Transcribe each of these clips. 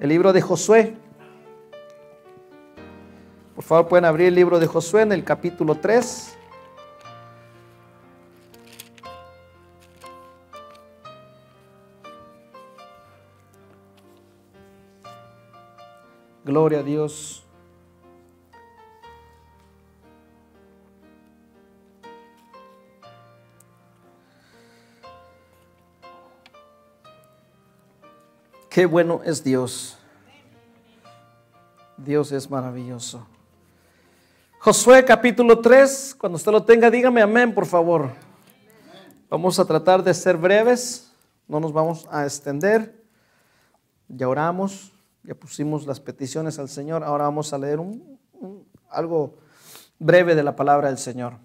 El libro de Josué. Por favor, pueden abrir el libro de Josué en el capítulo 3. Gloria a Dios. Qué bueno es Dios. Dios es maravilloso. Josué capítulo 3, cuando usted lo tenga, dígame amén, por favor. Vamos a tratar de ser breves, no nos vamos a extender. Ya oramos, ya pusimos las peticiones al Señor, ahora vamos a leer un, algo breve de la palabra del Señor.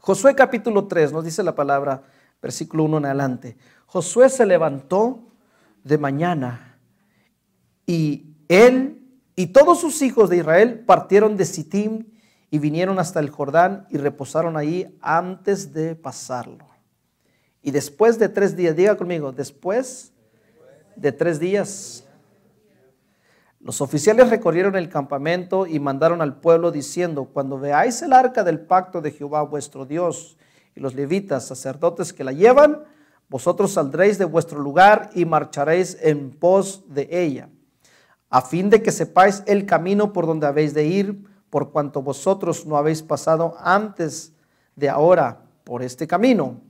Josué capítulo 3 nos dice la palabra, versículo 1 en adelante. Josué se levantó de mañana. Y él y todos sus hijos de Israel partieron de Sittim y vinieron hasta el Jordán y reposaron ahí antes de pasarlo. Y después de tres días, diga conmigo, después de tres días, los oficiales recorrieron el campamento y mandaron al pueblo diciendo, cuando veáis el arca del pacto de Jehová vuestro Dios y los levitas, sacerdotes que la llevan, vosotros saldréis de vuestro lugar y marcharéis en pos de ella, a fin de que sepáis el camino por donde habéis de ir, por cuanto vosotros no habéis pasado antes de ahora por este camino.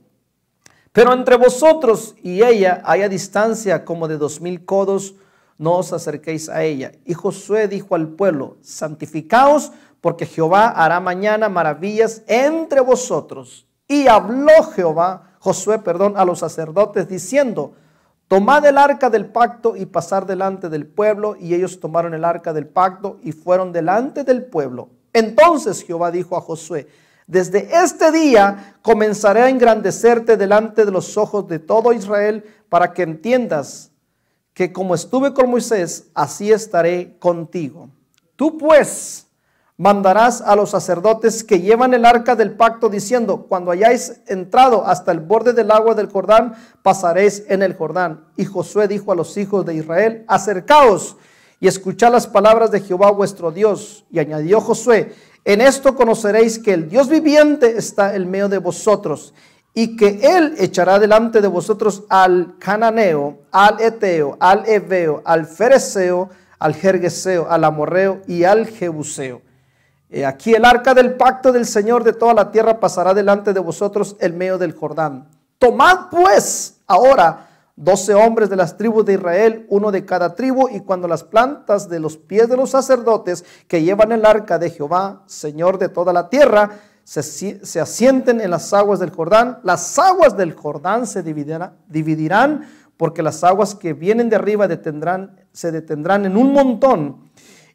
Pero entre vosotros y ella haya distancia como de dos mil codos, no os acerquéis a ella. Y Josué dijo al pueblo, santificaos, porque Jehová hará mañana maravillas entre vosotros. Y habló Jehová Josué, perdón, a los sacerdotes diciendo, tomad el arca del pacto y pasar delante del pueblo. Y ellos tomaron el arca del pacto y fueron delante del pueblo. Entonces Jehová dijo a Josué, desde este día comenzaré a engrandecerte delante de los ojos de todo Israel para que entiendas que como estuve con Moisés, así estaré contigo. Tú pues, mandarás a los sacerdotes que llevan el arca del pacto diciendo, cuando hayáis entrado hasta el borde del agua del Jordán, pasaréis en el Jordán. Y Josué dijo a los hijos de Israel, acercaos y escuchad las palabras de Jehová vuestro Dios. Y añadió Josué, en esto conoceréis que el Dios viviente está en medio de vosotros y que él echará delante de vosotros al cananeo, al eteo, al heveo, al fereceo, al jergueseo, al amorreo y al jebuseo. Eh, aquí el arca del pacto del Señor de toda la tierra pasará delante de vosotros el medio del Jordán. Tomad pues ahora doce hombres de las tribus de Israel, uno de cada tribu, y cuando las plantas de los pies de los sacerdotes que llevan el arca de Jehová, Señor de toda la tierra, se, asienten en las aguas del Jordán, las aguas del Jordán se dividirán, porque las aguas que vienen de arriba se detendrán en un montón.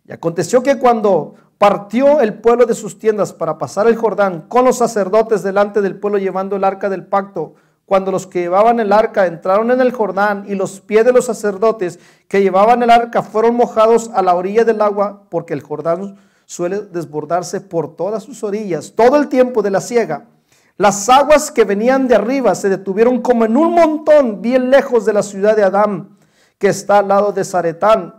Y aconteció que cuando partió el pueblo de sus tiendas para pasar el Jordán con los sacerdotes delante del pueblo llevando el arca del pacto. Cuando los que llevaban el arca entraron en el Jordán y los pies de los sacerdotes que llevaban el arca fueron mojados a la orilla del agua, porque el Jordán suele desbordarse por todas sus orillas, todo el tiempo de la siega. Las aguas que venían de arriba se detuvieron como en un montón bien lejos de la ciudad de Adán, que está al lado de Zaretán,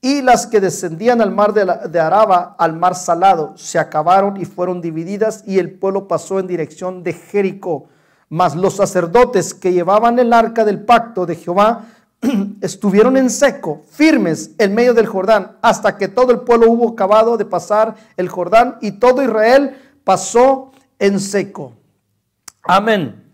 y las que descendían al mar de, Araba, al mar salado, se acabaron y fueron divididas, y el pueblo pasó en dirección de Jericó. Mas los sacerdotes que llevaban el arca del pacto de Jehová estuvieron en seco, firmes, en medio del Jordán, hasta que todo el pueblo hubo acabado de pasar el Jordán, y todo Israel pasó en seco. Amén.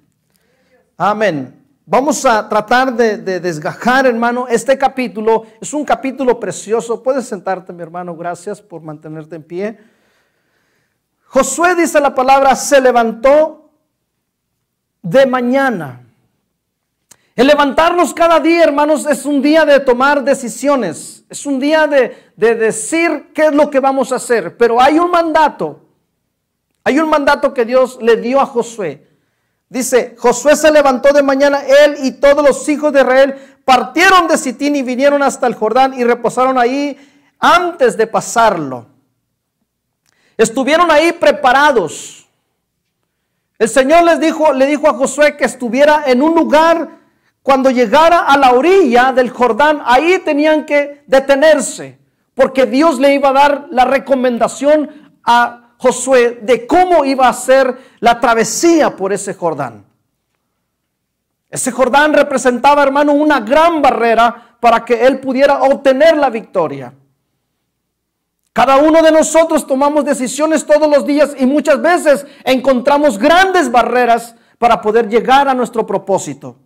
Amén. Vamos a tratar de, desgajar, hermano, este capítulo. Es un capítulo precioso. Puedes sentarte, mi hermano. Gracias por mantenerte en pie. Josué dice la palabra, se levantó de mañana. El levantarnos cada día, hermanos, es un día de tomar decisiones. Es un día de, de decir qué es lo que vamos a hacer. Pero hay un mandato. Hay un mandato que Dios le dio a Josué. Dice, Josué se levantó de mañana, él y todos los hijos de Israel partieron de Sitín y vinieron hasta el Jordán y reposaron ahí antes de pasarlo. Estuvieron ahí preparados. El Señor les dijo, le dijo a Josué que estuviera en un lugar cuando llegara a la orilla del Jordán, ahí tenían que detenerse, porque Dios le iba a dar la recomendación a Josué de cómo iba a ser la travesía por ese Jordán. Ese Jordán representaba, hermano, una gran barrera para que él pudiera obtener la victoria. Cada uno de nosotros tomamos decisiones todos los días y muchas veces encontramos grandes barreras para poder llegar a nuestro propósito.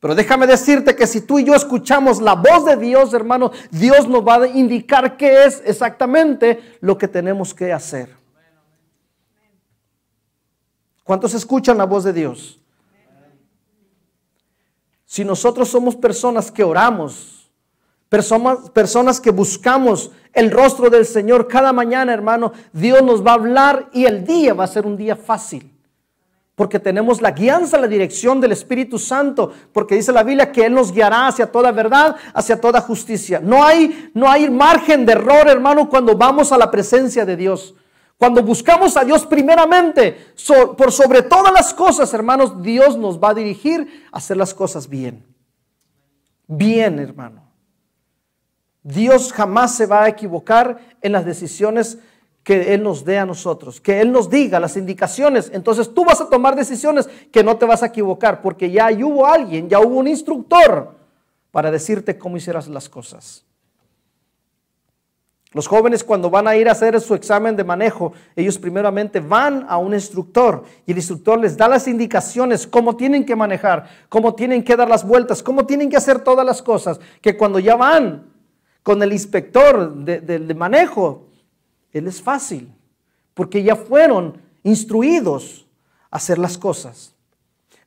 Pero déjame decirte que si tú y yo escuchamos la voz de Dios, hermano, Dios nos va a indicar qué es exactamente lo que tenemos que hacer. ¿Cuántos escuchan la voz de Dios? Si nosotros somos personas que oramos, personas, personas que buscamos el rostro del Señor cada mañana, hermano, Dios nos va a hablar y el día va a ser un día fácil. Porque tenemos la guianza, la dirección del Espíritu Santo. Porque dice la Biblia que Él nos guiará hacia toda verdad, hacia toda justicia. No hay, no hay margen de error, hermano, cuando vamos a la presencia de Dios. Cuando buscamos a Dios primeramente, por sobre todas las cosas, hermanos, Dios nos va a dirigir a hacer las cosas bien. Bien, hermano. Dios jamás se va a equivocar en las decisiones que Él nos dé a nosotros, que Él nos diga las indicaciones. Entonces tú vas a tomar decisiones que no te vas a equivocar, porque ya hubo alguien, ya hubo un instructor para decirte cómo hicieras las cosas. Los jóvenes cuando van a ir a hacer su examen de manejo, ellos primeramente van a un instructor y el instructor les da las indicaciones, cómo tienen que manejar, cómo tienen que dar las vueltas, cómo tienen que hacer todas las cosas, que cuando ya van con el inspector de, manejo, él es fácil, porque ya fueron instruidos a hacer las cosas.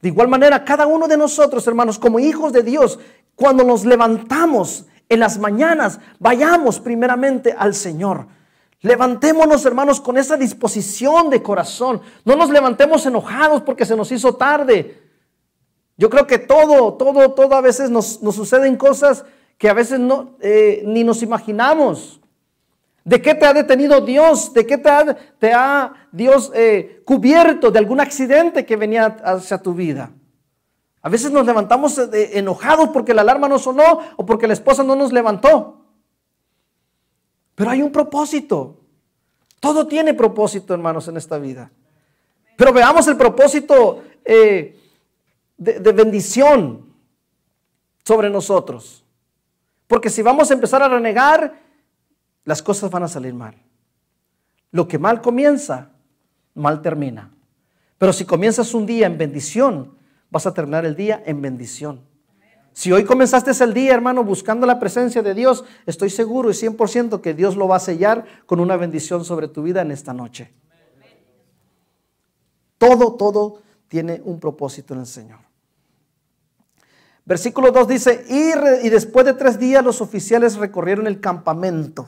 De igual manera, cada uno de nosotros, hermanos, como hijos de Dios, cuando nos levantamos en las mañanas vayamos primeramente al Señor. Levantémonos, hermanos, con esa disposición de corazón. No nos levantemos enojados porque se nos hizo tarde. Yo creo que todo, todo, todo a veces nos, suceden cosas que a veces no, eh, ni nos imaginamos. ¿De qué te ha detenido Dios? ¿De qué te ha, te ha Dios eh, cubierto de algún accidente que venía hacia tu vida? A veces nos levantamos eh, enojados porque la alarma no sonó o porque la esposa no nos levantó. Pero hay un propósito. Todo tiene propósito, hermanos, en esta vida. Pero veamos el propósito eh, de, de bendición sobre nosotros. Porque si vamos a empezar a renegar, las cosas van a salir mal. Lo que mal comienza, mal termina. Pero si comienzas un día en bendición, vas a terminar el día en bendición. Si hoy comenzaste el día, hermano, buscando la presencia de Dios, estoy seguro y 100% que Dios lo va a sellar con una bendición sobre tu vida en esta noche. Todo, todo tiene un propósito en el Señor. Versículo 2 dice, y, y después de tres días los oficiales recorrieron el campamento.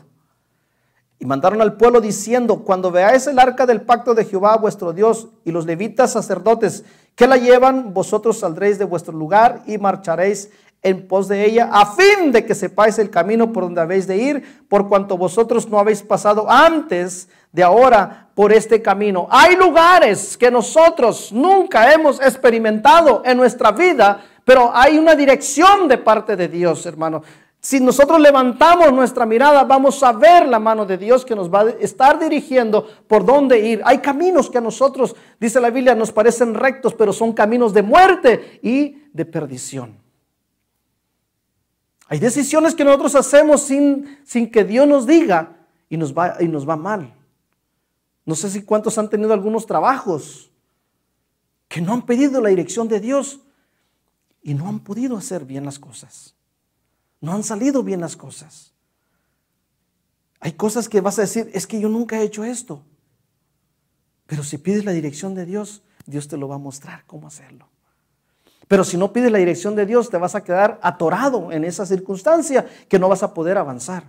Y mandaron al pueblo diciendo, cuando veáis el arca del pacto de Jehová vuestro Dios y los levitas sacerdotes que la llevan, vosotros saldréis de vuestro lugar y marcharéis en pos de ella, a fin de que sepáis el camino por donde habéis de ir, por cuanto vosotros no habéis pasado antes de ahora por este camino. Hay lugares que nosotros nunca hemos experimentado en nuestra vida, pero hay una dirección de parte de Dios, hermano. Si nosotros levantamos nuestra mirada, vamos a ver la mano de Dios que nos va a estar dirigiendo por dónde ir. Hay caminos que a nosotros, dice la Biblia, nos parecen rectos, pero son caminos de muerte y de perdición. Hay decisiones que nosotros hacemos sin, sin que Dios nos diga y nos, va, y nos va mal. No sé si cuántos han tenido algunos trabajos que no han pedido la dirección de Dios y no han podido hacer bien las cosas. No han salido bien las cosas. Hay cosas que vas a decir, es que yo nunca he hecho esto. Pero si pides la dirección de Dios, Dios te lo va a mostrar cómo hacerlo. Pero si no pides la dirección de Dios, te vas a quedar atorado en esa circunstancia que no vas a poder avanzar.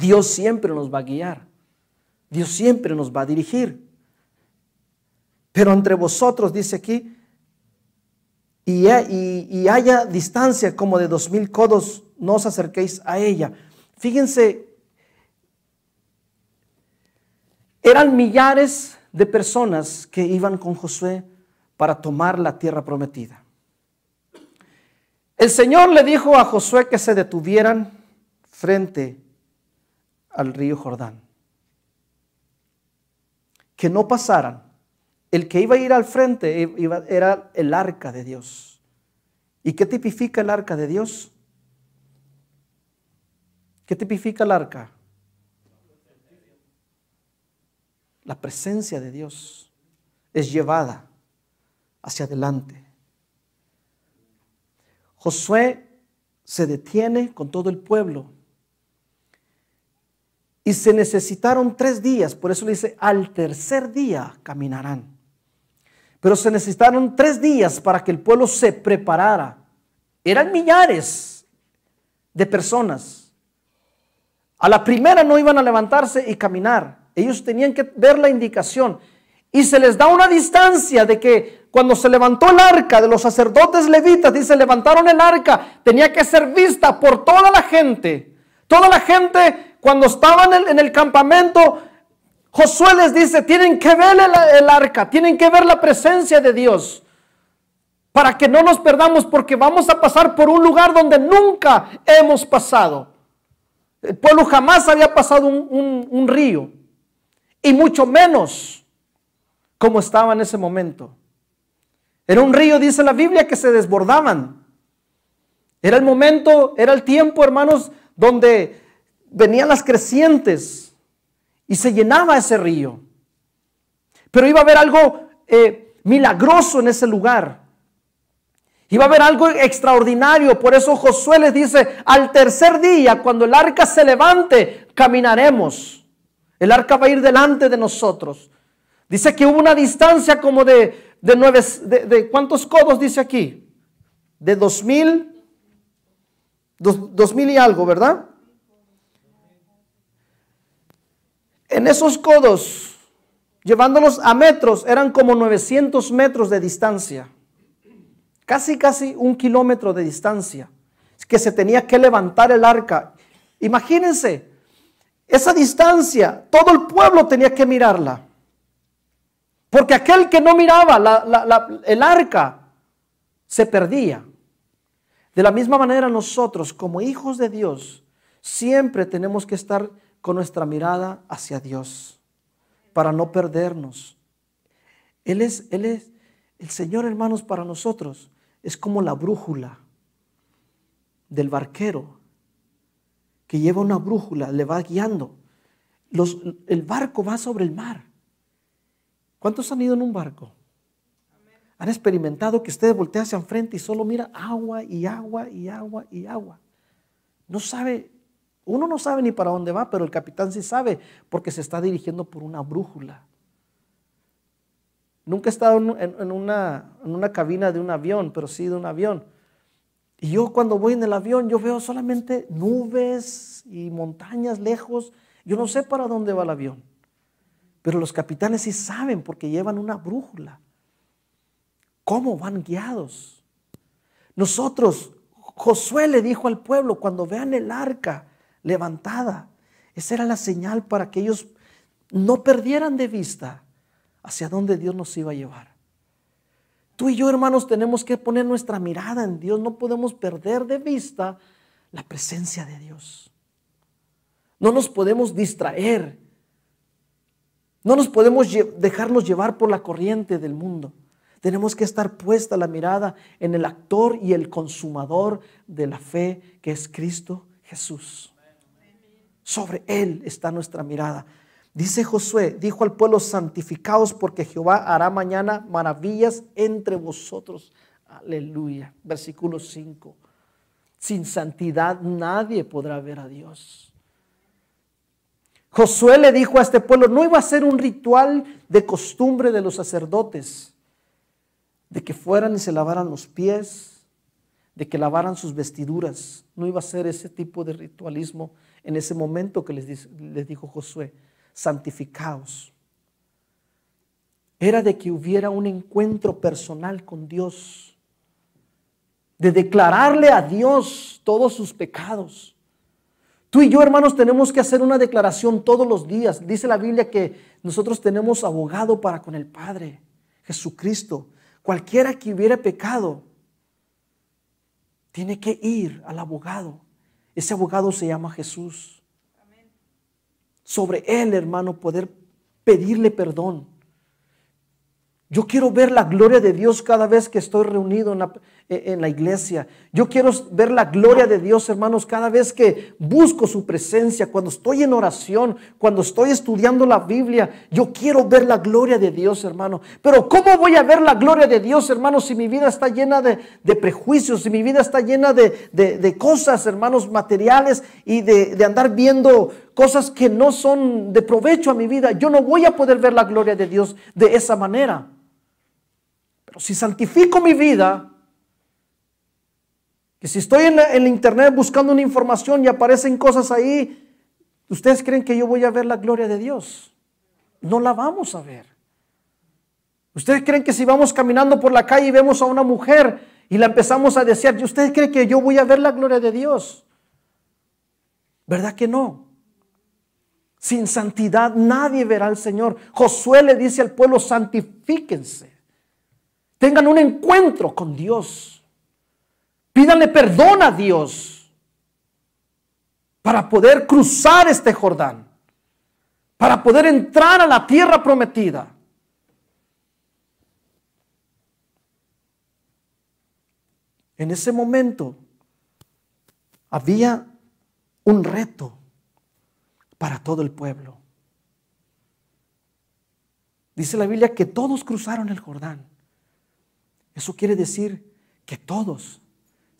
Dios siempre nos va a guiar. Dios siempre nos va a dirigir. Pero entre vosotros, dice aquí, y, haya distancia como de dos mil codos, no os acerquéis a ella. Fíjense, eran millares de personas que iban con Josué para tomar la tierra prometida. El Señor le dijo a Josué que se detuvieran frente al río Jordán, que no pasaran el que iba a ir al frente era el arca de Dios. ¿Y qué tipifica el arca de Dios? ¿Qué tipifica el arca? La presencia de Dios es llevada hacia adelante. Josué se detiene con todo el pueblo y se necesitaron tres días, por eso le dice, al tercer día caminarán. Pero se necesitaron tres días para que el pueblo se preparara. Eran millares de personas. A la primera no iban a levantarse y caminar. Ellos tenían que ver la indicación. Y se les da una distancia de que cuando se levantó el arca de los sacerdotes levitas, dice, levantaron el arca, tenía que ser vista por toda la gente. Toda la gente cuando estaban en el campamento Josué les dice, tienen que ver el, arca, tienen que ver la presencia de Dios, para que no nos perdamos, porque vamos a pasar por un lugar donde nunca hemos pasado. El pueblo jamás había pasado un, un río, y mucho menos como estaba en ese momento. Era un río, dice la Biblia, que se desbordaban. Era el momento, era el tiempo, hermanos, donde venían las crecientes y se llenaba ese río. Pero iba a haber algo eh, milagroso en ese lugar. Iba a haber algo extraordinario. Por eso Josué les dice, al tercer día, cuando el arca se levante, caminaremos. El arca va a ir delante de nosotros. Dice que hubo una distancia como de, nueve, de, ¿cuántos codos dice aquí? De dos mil, dos mil y algo, ¿verdad? En esos codos, llevándolos a metros, eran como 900 metros de distancia. Casi, casi un kilómetro de distancia. Que se tenía que levantar el arca. Imagínense, esa distancia, todo el pueblo tenía que mirarla. Porque aquel que no miraba el arca se perdía. De la misma manera nosotros como hijos de Dios siempre tenemos que estar con nuestra mirada hacia Dios, para no perdernos. Él es, Él es, el Señor hermanos para nosotros es como la brújula del barquero que lleva una brújula, le va guiando. el barco va sobre el mar. ¿Cuántos han ido en un barco? Han experimentado que usted voltea hacia enfrente y solo mira agua y agua y agua y agua. No sabe uno no sabe ni para dónde va, pero el capitán sí sabe porque se está dirigiendo por una brújula. Nunca he estado en, una, una cabina de un avión, pero sí de un avión. Y yo cuando voy en el avión, yo veo solamente nubes y montañas lejos. Yo no sé para dónde va el avión. Pero los capitanes sí saben porque llevan una brújula. ¿Cómo van guiados? Nosotros, Josué le dijo al pueblo, cuando vean el arca, levantada. Esa era la señal para que ellos no perdieran de vista hacia dónde Dios nos iba a llevar. Tú y yo, hermanos, tenemos que poner nuestra mirada en Dios. No podemos perder de vista la presencia de Dios. No nos podemos distraer. No nos podemos dejarnos llevar por la corriente del mundo. Tenemos que estar puesta la mirada en el actor y el consumador de la fe que es Cristo Jesús. Sobre Él está nuestra mirada. Dice Josué, dijo al pueblo, santificados porque Jehová hará mañana maravillas entre vosotros. Aleluya. Versículo 5. Sin santidad nadie podrá ver a Dios. Josué le dijo a este pueblo, no iba a ser un ritual de costumbre de los sacerdotes, de que fueran y se lavaran los pies, de que lavaran sus vestiduras. No iba a ser ese tipo de ritualismo en ese momento que les, dijo Josué, Santificados Era de que hubiera un encuentro personal con Dios, de declararle a Dios todos sus pecados. Tú y yo, hermanos, tenemos que hacer una declaración todos los días. Dice la Biblia que nosotros tenemos abogado para con el Padre, Jesucristo. Cualquiera que hubiera pecado, tiene que ir al abogado. Ese abogado se llama Jesús. Sobre él, hermano, poder pedirle perdón. Yo quiero ver la gloria de Dios cada vez que estoy reunido en la, e-, en la iglesia. Yo quiero ver la gloria de Dios, hermanos, cada vez que busco su presencia, cuando estoy en oración, cuando estoy estudiando la Biblia, yo quiero ver la gloria de Dios, hermano. Pero ¿cómo voy a ver la gloria de Dios, hermanos, si mi vida está llena de, prejuicios, si mi vida está llena de, de cosas, hermanos, materiales y de andar viendo cosas que no son de provecho a mi vida? Yo no voy a poder ver la gloria de Dios de esa manera. Pero si santifico mi vida, que si estoy en, el internet buscando una información y aparecen cosas ahí, ¿ustedes creen que yo voy a ver la gloria de Dios? No la vamos a ver. ¿Ustedes creen que si vamos caminando por la calle y vemos a una mujer y la empezamos a desear, ¿ustedes creen que yo voy a ver la gloria de Dios? ¿Verdad que no? Sin santidad nadie verá al Señor. Josué le dice al pueblo, santifíquense. Tengan un encuentro con Dios. Pídale perdón a Dios para poder cruzar este Jordán, para poder entrar a la tierra prometida. En ese momento había un reto para todo el pueblo. Dice la Biblia que todos cruzaron el Jordán. Eso quiere decir que todos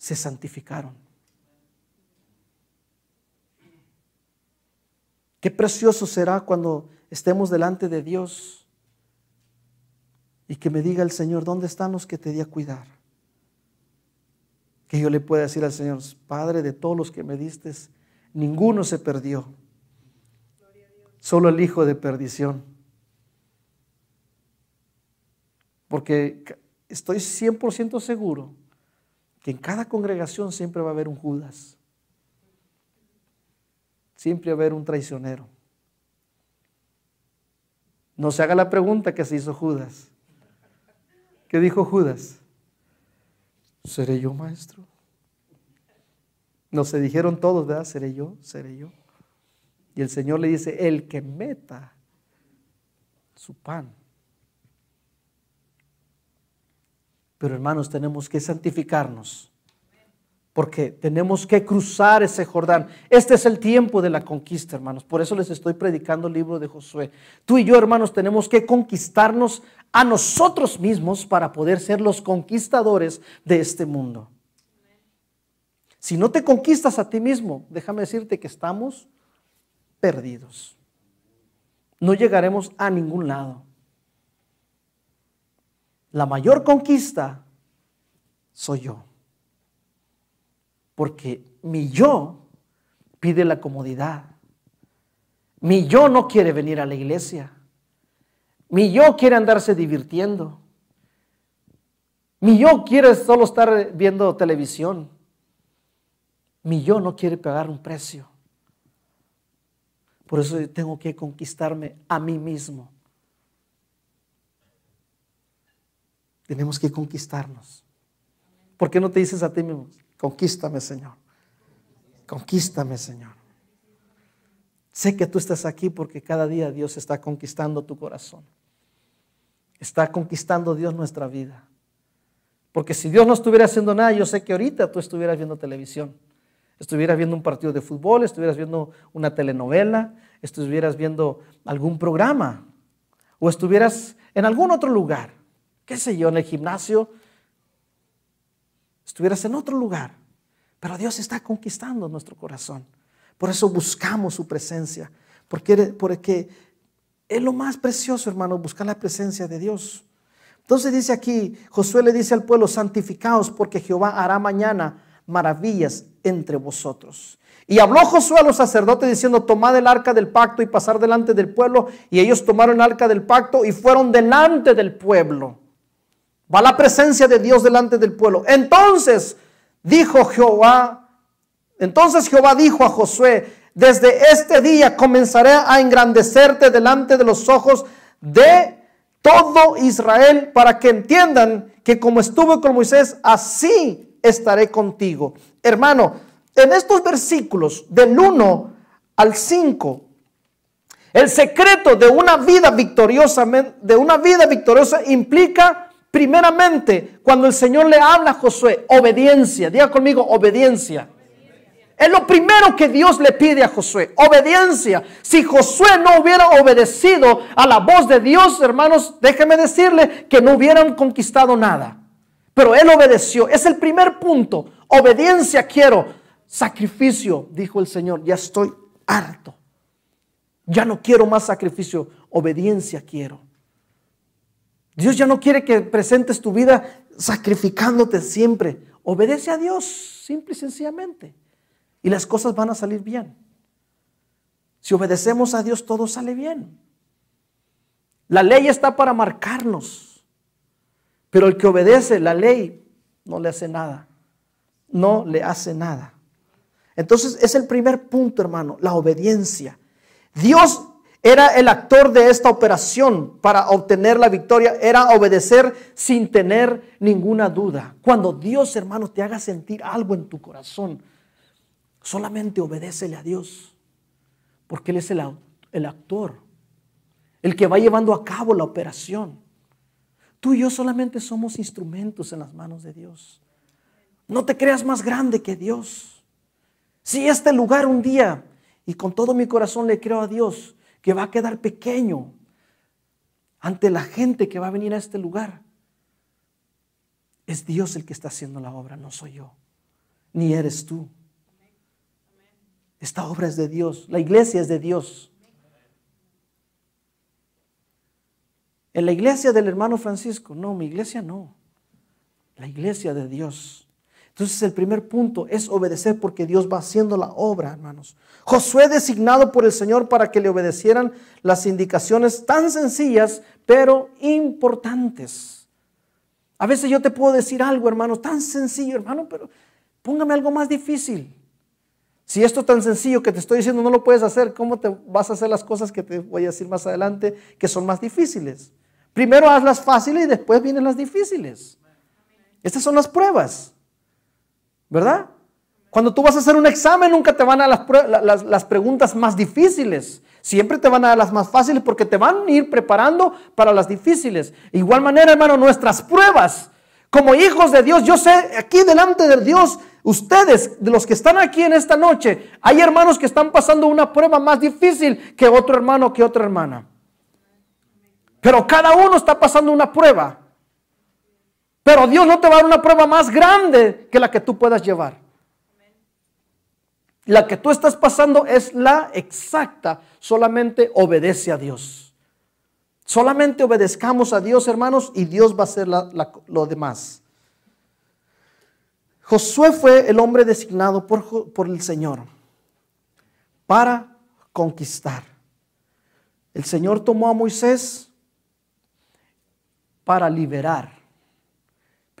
se santificaron. Qué precioso será cuando estemos delante de Dios y que me diga el Señor, ¿dónde están los que te di a cuidar? Que yo le pueda decir al Señor, Padre, de todos los que me diste, ninguno se perdió. Solo el hijo de perdición. Porque estoy 100% seguro que en cada congregación siempre va a haber un Judas, siempre va a haber un traicionero. No se haga la pregunta que se hizo Judas. ¿Qué dijo Judas? ¿Seré yo maestro? No se dijeron todos, ¿verdad? ¿Seré yo? ¿Seré yo? Y el Señor le dice, el que meta su pan Pero hermanos, tenemos que santificarnos. Porque tenemos que cruzar ese Jordán. Este es el tiempo de la conquista, hermanos. Por eso les estoy predicando el libro de Josué. Tú y yo, hermanos, tenemos que conquistarnos a nosotros mismos para poder ser los conquistadores de este mundo. Si no te conquistas a ti mismo, déjame decirte que estamos perdidos. No llegaremos a ningún lado la mayor conquista soy yo. Porque mi yo pide la comodidad. Mi yo no quiere venir a la iglesia. Mi yo quiere andarse divirtiendo. Mi yo quiere solo estar viendo televisión. Mi yo no quiere pagar un precio. Por eso tengo que conquistarme a mí mismo. Tenemos que conquistarnos. ¿Por qué no te dices a ti mismo, conquístame Señor? Conquístame Señor. Sé que tú estás aquí porque cada día Dios está conquistando tu corazón. Está conquistando Dios nuestra vida. Porque si Dios no estuviera haciendo nada, yo sé que ahorita tú estuvieras viendo televisión, estuvieras viendo un partido de fútbol, estuvieras viendo una telenovela, estuvieras viendo algún programa o estuvieras en algún otro lugar qué sé yo, en el gimnasio, estuvieras en otro lugar. Pero Dios está conquistando nuestro corazón. Por eso buscamos su presencia. Porque, es lo más precioso, hermano, buscar la presencia de Dios. Entonces dice aquí, Josué le dice al pueblo, santificaos porque Jehová hará mañana maravillas entre vosotros. Y habló Josué a los sacerdotes diciendo, tomad el arca del pacto y pasar delante del pueblo. Y ellos tomaron el arca del pacto y fueron delante del pueblo. Va la presencia de Dios delante del pueblo. Entonces dijo Jehová, entonces Jehová dijo a Josué, desde este día comenzaré a engrandecerte delante de los ojos de todo Israel para que entiendan que como estuve con Moisés, así estaré contigo. Hermano, en estos versículos del 1 al 5, el secreto de una vida victoriosa, de una vida victoriosa implica Primeramente, cuando el Señor le habla a Josué, obediencia, diga conmigo, obediencia. Es lo primero que Dios le pide a Josué, obediencia. Si Josué no hubiera obedecido a la voz de Dios, hermanos, déjeme decirle que no hubieran conquistado nada. Pero él obedeció, es el primer punto. Obediencia quiero, sacrificio, dijo el Señor, ya estoy harto. Ya no quiero más sacrificio, obediencia quiero. Dios ya no quiere que presentes tu vida sacrificándote siempre. Obedece a Dios, simple y sencillamente. Y las cosas van a salir bien. Si obedecemos a Dios, todo sale bien. La ley está para marcarnos. Pero el que obedece la ley no le hace nada. No le hace nada. Entonces es el primer punto, hermano, la obediencia. Dios era el actor de esta operación para obtener la victoria, era obedecer sin tener ninguna duda. Cuando Dios, hermano, te haga sentir algo en tu corazón, solamente obedécele a Dios, porque Él es el, el actor, el que va llevando a cabo la operación. Tú y yo solamente somos instrumentos en las manos de Dios. No te creas más grande que Dios. Si este lugar un día, y con todo mi corazón le creo a Dios, que va a quedar pequeño ante la gente que va a venir a este lugar. Es Dios el que está haciendo la obra, no soy yo, ni eres tú. Esta obra es de Dios, la iglesia es de Dios. En la iglesia del hermano Francisco, no, mi iglesia no, la iglesia de Dios. Entonces el primer punto es obedecer porque Dios va haciendo la obra, hermanos. Josué designado por el Señor para que le obedecieran las indicaciones tan sencillas, pero importantes. A veces yo te puedo decir algo, hermano, tan sencillo, hermano, pero póngame algo más difícil. Si esto tan sencillo que te estoy diciendo no lo puedes hacer, ¿cómo te vas a hacer las cosas que te voy a decir más adelante que son más difíciles? Primero haz las fáciles y después vienen las difíciles. Estas son las pruebas. ¿Verdad? Cuando tú vas a hacer un examen, nunca te van a las, las, preguntas más difíciles. Siempre te van a dar las más fáciles porque te van a ir preparando para las difíciles. igual manera, hermano, nuestras pruebas. Como hijos de Dios, yo sé aquí delante de Dios, ustedes, de los que están aquí en esta noche, hay hermanos que están pasando una prueba más difícil que otro hermano, que otra hermana. Pero cada uno está pasando una prueba. Pero Dios no te va a dar una prueba más grande que la que tú puedas llevar. La que tú estás pasando es la exacta. Solamente obedece a Dios. Solamente obedezcamos a Dios, hermanos, y Dios va a hacer lo demás. Josué fue el hombre designado por, por el Señor para conquistar. El Señor tomó a Moisés para liberar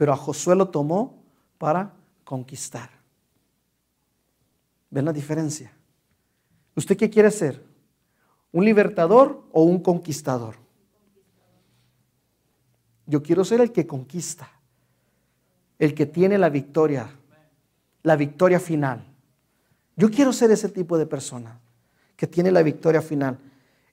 pero a Josué lo tomó para conquistar. ¿Ven la diferencia? ¿Usted qué quiere ser? ¿Un libertador o un conquistador? Yo quiero ser el que conquista, el que tiene la victoria, la victoria final. Yo quiero ser ese tipo de persona que tiene la victoria final.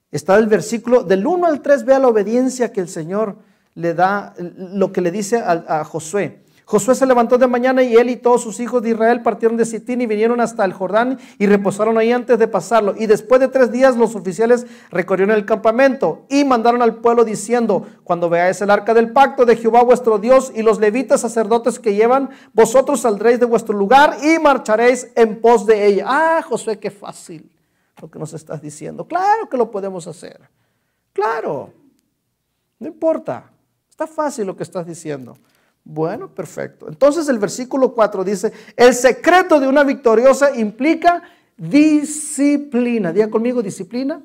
Está el versículo del 1 al 3, vea la obediencia que el Señor le da lo que le dice a, Josué. Josué se levantó de mañana y él y todos sus hijos de Israel partieron de Sitín y vinieron hasta el Jordán y reposaron ahí antes de pasarlo. Y después de tres días los oficiales recorrieron el campamento y mandaron al pueblo diciendo, cuando veáis el arca del pacto de Jehová vuestro Dios y los levitas sacerdotes que llevan, vosotros saldréis de vuestro lugar y marcharéis en pos de ella. Ah, Josué, qué fácil lo que nos estás diciendo. Claro que lo podemos hacer. Claro. No importa. Está fácil lo que estás diciendo. Bueno, perfecto. Entonces el versículo 4 dice, el secreto de una victoriosa implica disciplina. Diga conmigo, disciplina.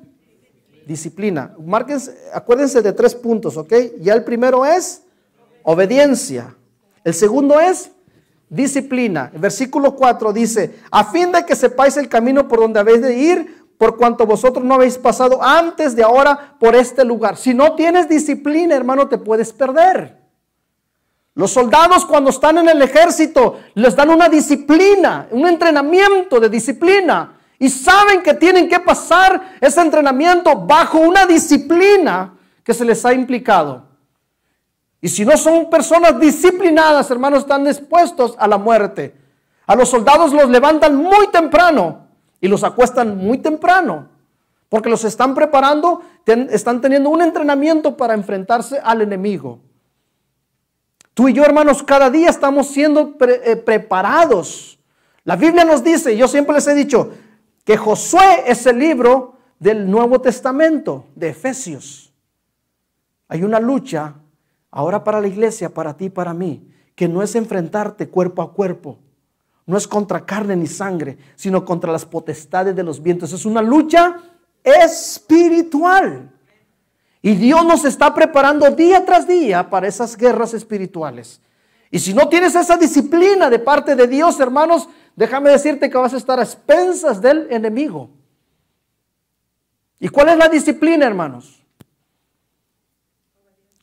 Disciplina. Márquense, acuérdense de tres puntos, ¿ok? Ya el primero es obediencia. El segundo es disciplina. El versículo 4 dice, a fin de que sepáis el camino por donde habéis de ir, por cuanto vosotros no habéis pasado antes de ahora por este lugar. Si no tienes disciplina, hermano, te puedes perder. Los soldados cuando están en el ejército les dan una disciplina, un entrenamiento de disciplina. Y saben que tienen que pasar ese entrenamiento bajo una disciplina que se les ha implicado. Y si no son personas disciplinadas, hermanos, están expuestos a la muerte. A los soldados los levantan muy temprano y los acuestan muy temprano, porque los están preparando, están teniendo un entrenamiento para enfrentarse al enemigo. Tú y yo, hermanos, cada día estamos siendo eh, preparados. La Biblia nos dice, yo siempre les he dicho, que Josué es el libro del Nuevo Testamento, de Efesios. Hay una lucha ahora para la iglesia, para ti, para mí, que no es enfrentarte cuerpo a cuerpo, no es contra carne ni sangre, sino contra las potestades de los vientos. Es una lucha espiritual. Y Dios nos está preparando día tras día para esas guerras espirituales. Y si no tienes esa disciplina de parte de Dios, hermanos, déjame decirte que vas a estar a expensas del enemigo. ¿Y cuál es la disciplina, hermanos?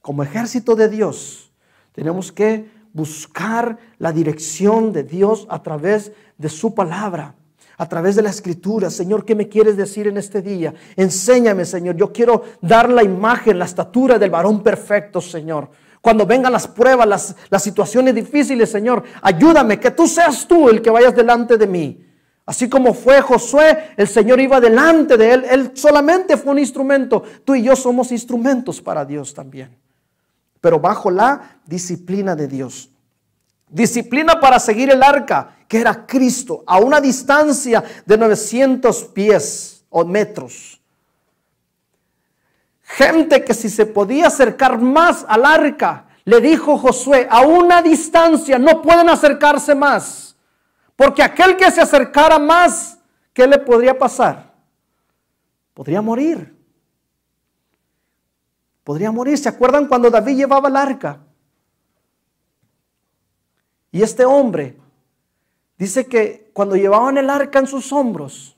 Como ejército de Dios, tenemos que buscar la dirección de Dios a través de su palabra, a través de la escritura. Señor, ¿qué me quieres decir en este día? Enséñame, Señor. Yo quiero dar la imagen, la estatura del varón perfecto, Señor. Cuando vengan las pruebas, las, situaciones difíciles, Señor, ayúdame, que tú seas tú el que vayas delante de mí. Así como fue Josué, el Señor iba delante de él. Él solamente fue un instrumento. Tú y yo somos instrumentos para Dios también pero bajo la disciplina de Dios. Disciplina para seguir el arca, que era Cristo, a una distancia de 900 pies o metros. Gente que si se podía acercar más al arca, le dijo Josué, a una distancia no pueden acercarse más, porque aquel que se acercara más, ¿qué le podría pasar? Podría morir podría morir. ¿Se acuerdan cuando David llevaba el arca? Y este hombre dice que cuando llevaban el arca en sus hombros,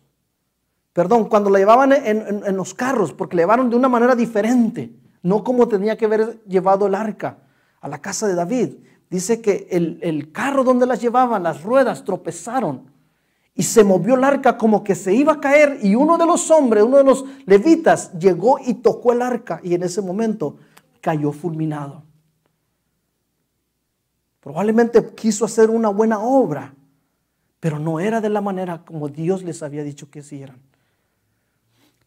perdón, cuando la llevaban en, los carros, porque la llevaron de una manera diferente, no como tenía que haber llevado el arca a la casa de David. Dice que el, el carro donde las llevaban, las ruedas tropezaron y se movió el arca como que se iba a caer y uno de los hombres, uno de los levitas, llegó y tocó el arca y en ese momento cayó fulminado. Probablemente quiso hacer una buena obra, pero no era de la manera como Dios les había dicho que hicieran.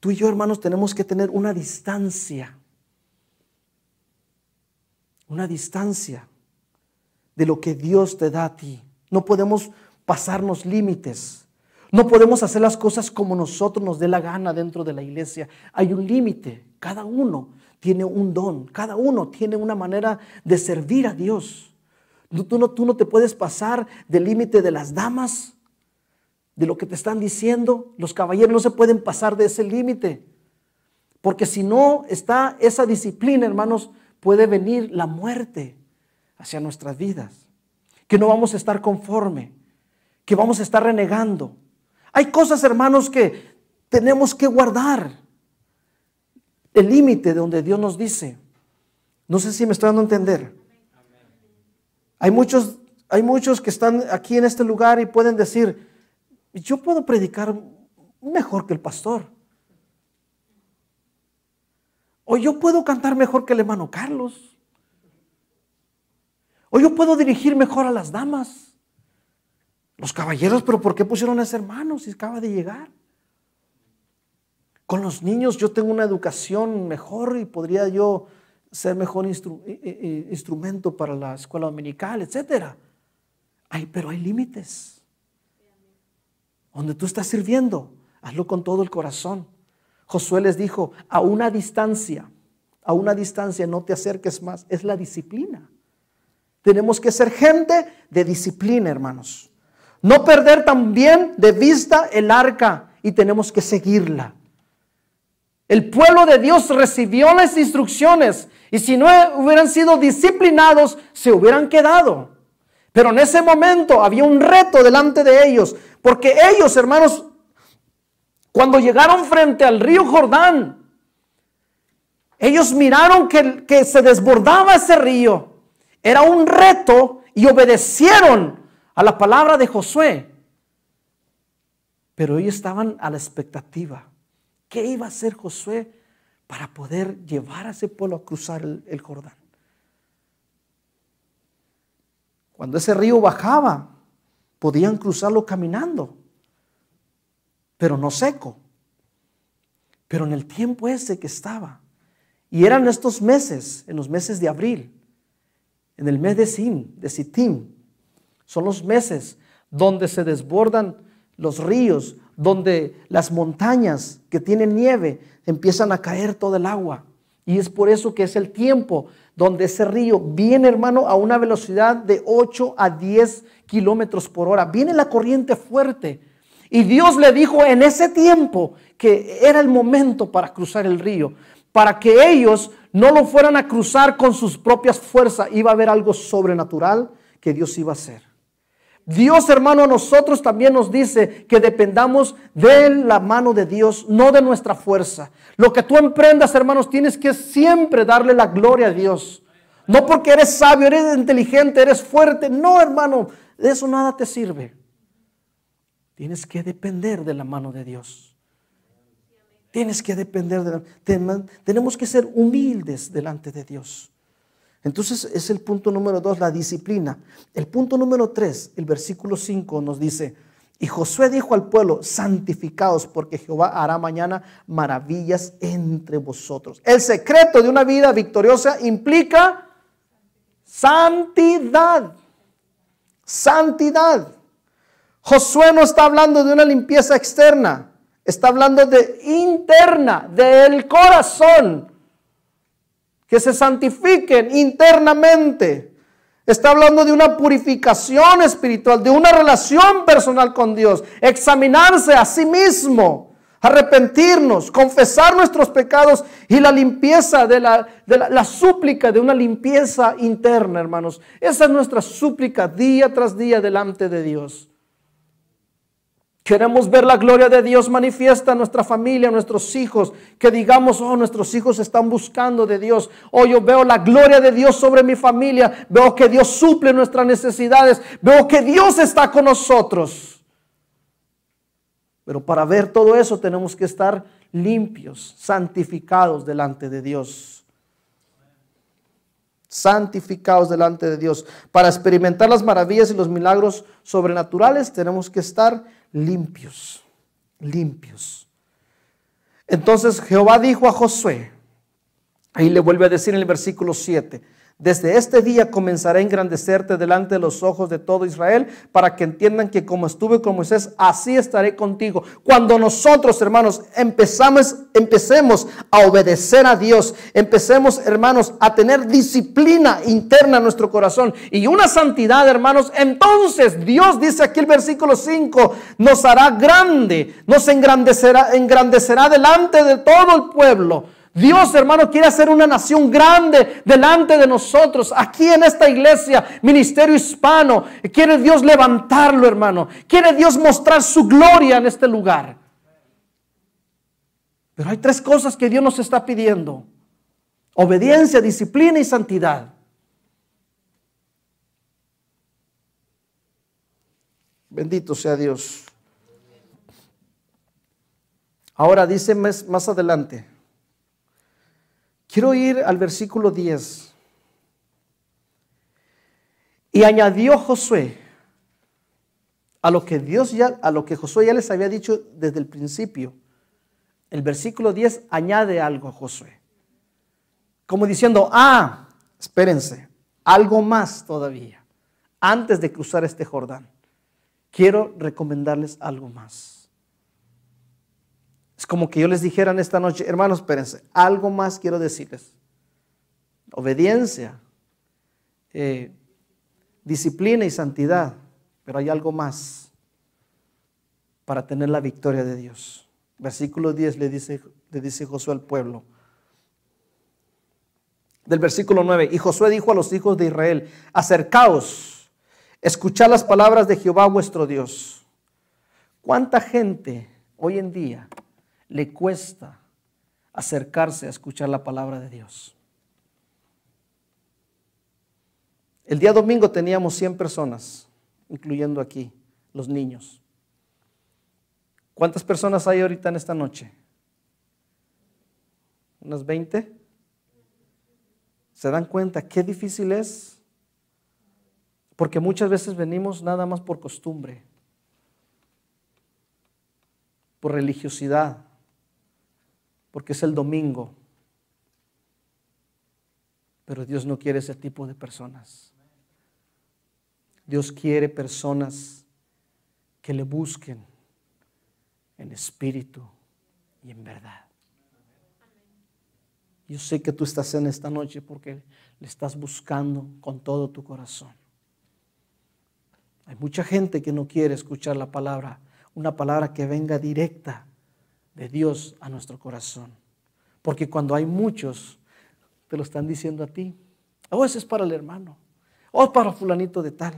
Tú y yo, hermanos, tenemos que tener una distancia, una distancia de lo que Dios te da a ti. No podemos pasarnos límites. No podemos hacer las cosas como nosotros nos dé la gana dentro de la iglesia. Hay un límite. Cada uno tiene un don. Cada uno tiene una manera de servir a Dios. Tú no, tú no te puedes pasar del límite de las damas, de lo que te están diciendo. Los caballeros no se pueden pasar de ese límite. Porque si no está esa disciplina, hermanos, puede venir la muerte hacia nuestras vidas. Que no vamos a estar conforme que vamos a estar renegando. Hay cosas, hermanos, que tenemos que guardar. El límite de donde Dios nos dice. No sé si me estoy dando a entender. Hay muchos, hay muchos que están aquí en este lugar y pueden decir, yo puedo predicar mejor que el pastor. O yo puedo cantar mejor que el hermano Carlos. O yo puedo dirigir mejor a las damas. Los caballeros, pero ¿por qué pusieron a ser hermanos si acaba de llegar? Con los niños yo tengo una educación mejor y podría yo ser mejor eh, eh, eh, instrumento para la escuela dominical, etcétera pero hay límites. Donde tú estás sirviendo, hazlo con todo el corazón. Josué les dijo, a una distancia, a una distancia no te acerques más, es la disciplina. Tenemos que ser gente de disciplina, hermanos. No perder también de vista el arca y tenemos que seguirla. El pueblo de Dios recibió las instrucciones y si no hubieran sido disciplinados, se hubieran quedado. Pero en ese momento había un reto delante de ellos, porque ellos, hermanos, cuando llegaron frente al río Jordán, ellos miraron que, que se desbordaba ese río. Era un reto y obedecieron a la palabra de Josué. Pero ellos estaban a la expectativa. ¿Qué iba a hacer Josué para poder llevar a ese pueblo a cruzar el, Jordán? Cuando ese río bajaba, podían cruzarlo caminando, pero no seco. Pero en el tiempo ese que estaba, y eran estos meses, en los meses de abril, en el mes de Sim, de Sitim, son los meses donde se desbordan los ríos, donde las montañas que tienen nieve empiezan a caer todo el agua. Y es por eso que es el tiempo donde ese río viene, hermano, a una velocidad de 8 a 10 kilómetros por hora. Viene la corriente fuerte. Y Dios le dijo en ese tiempo que era el momento para cruzar el río, para que ellos no lo fueran a cruzar con sus propias fuerzas. Iba a haber algo sobrenatural que Dios iba a hacer. Dios hermano a nosotros también nos dice que dependamos de la mano de Dios, no de nuestra fuerza. Lo que tú emprendas hermanos tienes que siempre darle la gloria a Dios. No porque eres sabio, eres inteligente, eres fuerte. No hermano, de eso nada te sirve. Tienes que depender de la mano de Dios. Tienes que depender de la... Tenemos que ser humildes delante de Dios. Entonces es el punto número dos, la disciplina. El punto número tres, el versículo 5 nos dice, y Josué dijo al pueblo, santificaos porque Jehová hará mañana maravillas entre vosotros. El secreto de una vida victoriosa implica santidad. Santidad. Josué no está hablando de una limpieza externa, está hablando de interna, del corazón que se santifiquen internamente. Está hablando de una purificación espiritual, de una relación personal con Dios, examinarse a sí mismo, arrepentirnos, confesar nuestros pecados y la limpieza de la, súplica de una limpieza interna, hermanos. Esa es nuestra súplica día tras día delante de Dios. Queremos ver la gloria de Dios manifiesta en nuestra familia, en nuestros hijos. Que digamos, oh, nuestros hijos están buscando de Dios. Oh, yo veo la gloria de Dios sobre mi familia. Veo que Dios suple nuestras necesidades. Veo que Dios está con nosotros. Pero para ver todo eso tenemos que estar limpios, santificados delante de Dios. Santificados delante de Dios. Para experimentar las maravillas y los milagros sobrenaturales tenemos que estar limpios, limpios. Entonces Jehová dijo a Josué, ahí le vuelve a decir en el versículo 7, desde este día comenzaré a engrandecerte delante de los ojos de todo Israel para que entiendan que como estuve con Moisés, así estaré contigo. Cuando nosotros, hermanos, empezamos, empecemos a obedecer a Dios, empecemos, hermanos, a tener disciplina interna en nuestro corazón y una santidad, hermanos, entonces Dios dice aquí el versículo 5, nos hará grande, nos engrandecerá, engrandecerá delante de todo el pueblo Dios, hermano, quiere hacer una nación grande delante de nosotros, aquí en esta iglesia, ministerio hispano. Quiere Dios levantarlo, hermano. Quiere Dios mostrar su gloria en este lugar. Pero hay tres cosas que Dios nos está pidiendo. Obediencia, disciplina y santidad. Bendito sea Dios. Ahora dice más, adelante. Quiero ir al versículo 10. Y añadió Josué a lo que Dios ya, a lo que Josué ya les había dicho desde el principio. El versículo 10 añade algo a Josué. Como diciendo, ah, espérense, algo más todavía. Antes de cruzar este Jordán, quiero recomendarles algo más. Es como que yo les dijera en esta noche, hermanos, espérense, algo más quiero decirles. Obediencia, eh, disciplina y santidad, pero hay algo más para tener la victoria de Dios. Versículo 10 le dice, le dice Josué al pueblo. Del versículo 9, y Josué dijo a los hijos de Israel, acercaos, escuchad las palabras de Jehová vuestro Dios. ¿Cuánta gente hoy en día le cuesta acercarse a escuchar la palabra de Dios. El día domingo teníamos 100 personas, incluyendo aquí los niños. ¿Cuántas personas hay ahorita en esta noche? ¿Unas 20? ¿Se dan cuenta qué difícil es? Porque muchas veces venimos nada más por costumbre, por religiosidad, porque es el domingo. Pero Dios no quiere ese tipo de personas. Dios quiere personas que le busquen en espíritu y en verdad. Yo sé que tú estás en esta noche porque le estás buscando con todo tu corazón. Hay mucha gente que no quiere escuchar la palabra, una palabra que venga directa de Dios a nuestro corazón. Porque cuando hay muchos, te lo están diciendo a ti. O oh, ese es para el hermano, o oh, para fulanito de tal.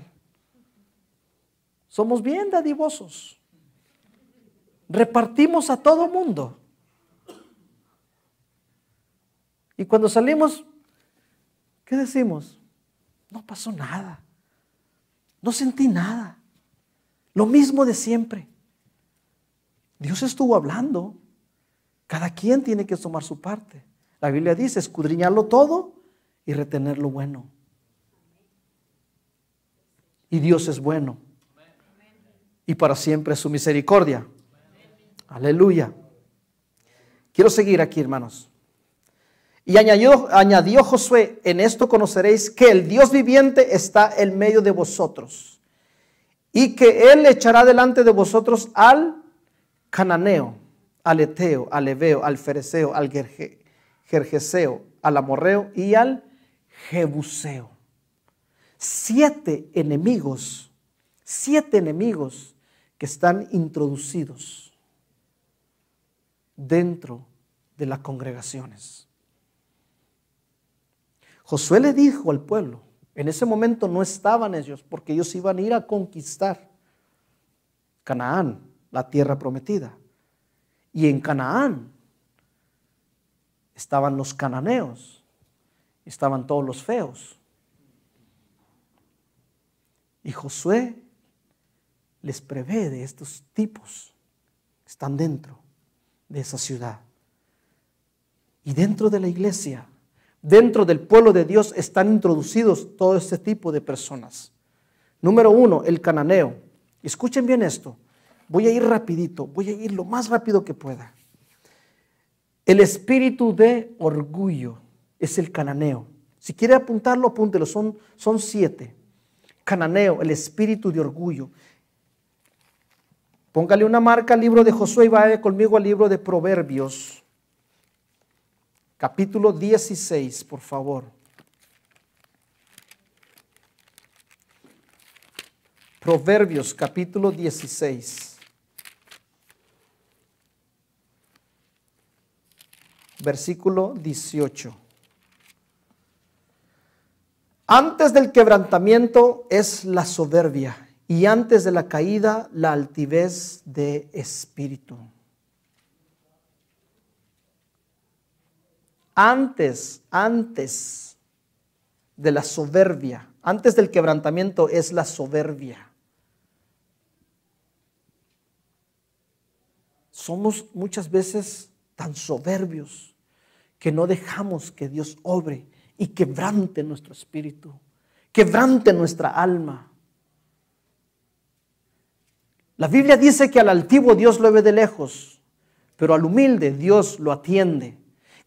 Somos bien dadivosos. Repartimos a todo mundo. Y cuando salimos, ¿qué decimos? No pasó nada. No sentí nada. Lo mismo de siempre. Dios estuvo hablando. Cada quien tiene que tomar su parte. La Biblia dice, escudriñarlo todo y retener lo bueno. Y Dios es bueno. Y para siempre su misericordia. Aleluya. Quiero seguir aquí, hermanos. Y añadió, añadió Josué, en esto conoceréis que el Dios viviente está en medio de vosotros y que Él echará delante de vosotros al cananeo, al eteo, al ebeo, al fereceo, al al amorreo y al jebuseo. Siete enemigos, siete enemigos que están introducidos dentro de las congregaciones. Josué le dijo al pueblo, en ese momento no estaban ellos porque ellos iban a ir a conquistar Canaán, la tierra prometida. Y en Canaán estaban los cananeos, estaban todos los feos. Y Josué les prevé de estos tipos están dentro de esa ciudad. Y dentro de la iglesia, dentro del pueblo de Dios están introducidos todo este tipo de personas. Número uno, el cananeo. Escuchen bien esto. Voy a ir rapidito, voy a ir lo más rápido que pueda. El espíritu de orgullo es el cananeo. Si quiere apuntarlo, apúntelo, son, son siete. Cananeo, el espíritu de orgullo. Póngale una marca al libro de Josué y vaya conmigo al libro de Proverbios, capítulo 16, por favor. Proverbios, capítulo 16. versículo 18. Antes del quebrantamiento es la soberbia y antes de la caída la altivez de espíritu. Antes, antes de la soberbia, antes del quebrantamiento es la soberbia. Somos muchas veces tan soberbios que no dejamos que Dios obre y quebrante nuestro espíritu, quebrante nuestra alma. La Biblia dice que al altivo Dios lo ve de lejos, pero al humilde Dios lo atiende.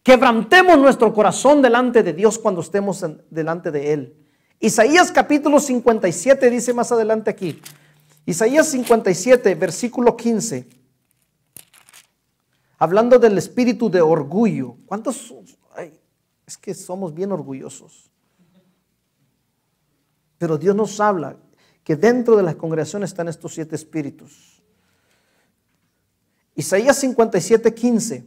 Quebrantemos nuestro corazón delante de Dios cuando estemos delante de Él. Isaías capítulo 57 dice más adelante aquí. Isaías 57, versículo 15 hablando del espíritu de orgullo. ¿Cuántos? es que somos bien orgullosos. Pero Dios nos habla que dentro de las congregación están estos siete espíritus. Isaías 57, 15.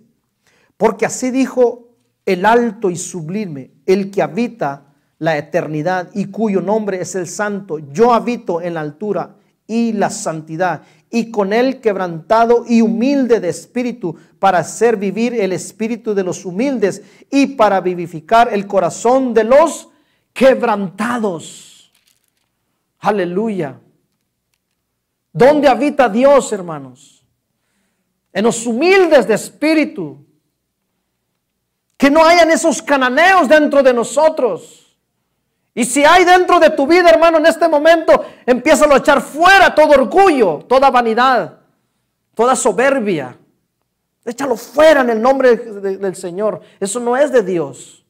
Porque así dijo el alto y sublime, el que habita la eternidad y cuyo nombre es el santo. Yo habito en la altura y la santidad y con él quebrantado y humilde de espíritu, para hacer vivir el espíritu de los humildes y para vivificar el corazón de los quebrantados. Aleluya. ¿Dónde habita Dios, hermanos? En los humildes de espíritu. Que no hayan esos cananeos dentro de nosotros y si hay dentro de tu vida, hermano, en este momento, empieza a echar fuera todo orgullo, toda vanidad, toda soberbia. Échalo fuera en el nombre del Señor. Eso no es de Dios.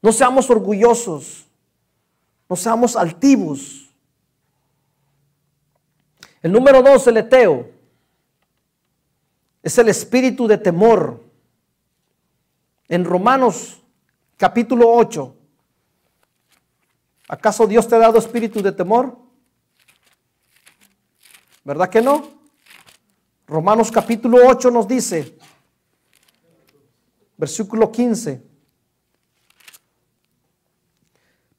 No seamos orgullosos. No seamos altivos. El número dos, el eteo, es el espíritu de temor. En Romanos capítulo 8, ¿Acaso Dios te ha dado espíritu de temor? ¿Verdad que no? Romanos capítulo 8 nos dice, versículo 15,